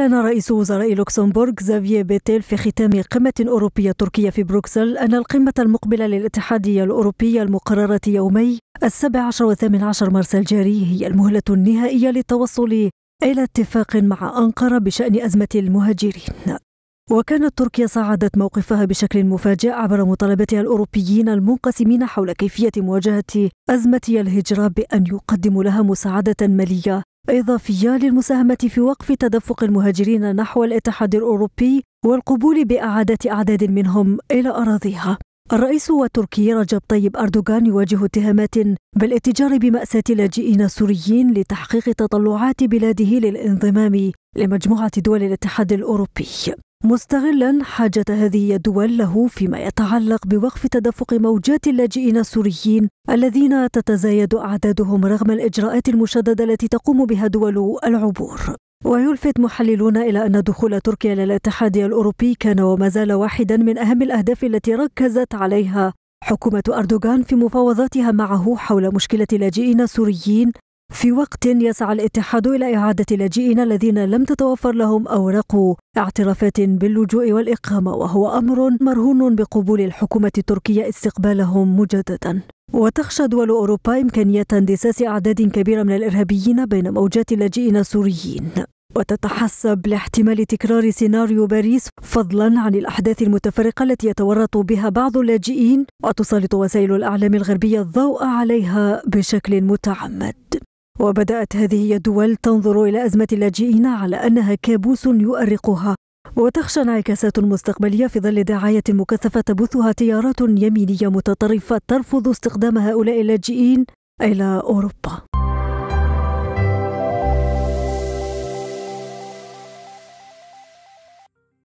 أعلن رئيس وزراء لوكسمبورغ زافيي بيتيل في ختام قمة أوروبية تركية في بروكسل أن القمة المقبلة للاتحادية الأوروبية المقررة يومي السابع عشر والثامن عشر مارس الجاري هي المهلة النهائية للتوصل إلى اتفاق مع أنقرة بشأن أزمة المهاجرين وكانت تركيا صعدت موقفها بشكل مفاجئ عبر مطالبتها الأوروبيين المنقسمين حول كيفية مواجهة أزمة الهجرة بأن يقدموا لها مساعدة مالية إضافية للمساهمة في وقف تدفق المهاجرين نحو الاتحاد الأوروبي والقبول بإعادة أعداد منهم إلى أراضيها الرئيس التركي رجب طيب أردوغان يواجه اتهامات بالاتجار بمأساة لاجئين سوريين لتحقيق تطلعات بلاده للانضمام لمجموعة دول الاتحاد الأوروبي مستغلا حاجة هذه الدول له فيما يتعلق بوقف تدفق موجات اللاجئين السوريين الذين تتزايد أعدادهم رغم الإجراءات المشددة التي تقوم بها دول العبور ويلفت محللون إلى أن دخول تركيا للاتحاد الأوروبي كان وما زال واحدا من أهم الأهداف التي ركزت عليها حكومة أردوغان في مفاوضاتها معه حول مشكلة اللاجئين السوريين في وقت يسعى الاتحاد إلى إعادة لاجئين الذين لم تتوفر لهم أوراق اعترافات باللجوء والإقامة وهو أمر مرهون بقبول الحكومة التركية استقبالهم مجددا وتخشى دول أوروبا إمكانية اندساس أعداد كبيرة من الإرهابيين بين موجات اللاجئين السوريين وتتحسب لاحتمال تكرار سيناريو باريس فضلا عن الأحداث المتفرقة التي يتورط بها بعض اللاجئين وتسلط وسائل الأعلام الغربية الضوء عليها بشكل متعمد وبدأت هذه الدول تنظر إلى أزمة اللاجئين على أنها كابوس يؤرقها وتخشى انعكاسات مستقبلية في ظل دعاية مكثفة تبثها تيارات يمينية متطرفة ترفض استخدام هؤلاء اللاجئين إلى أوروبا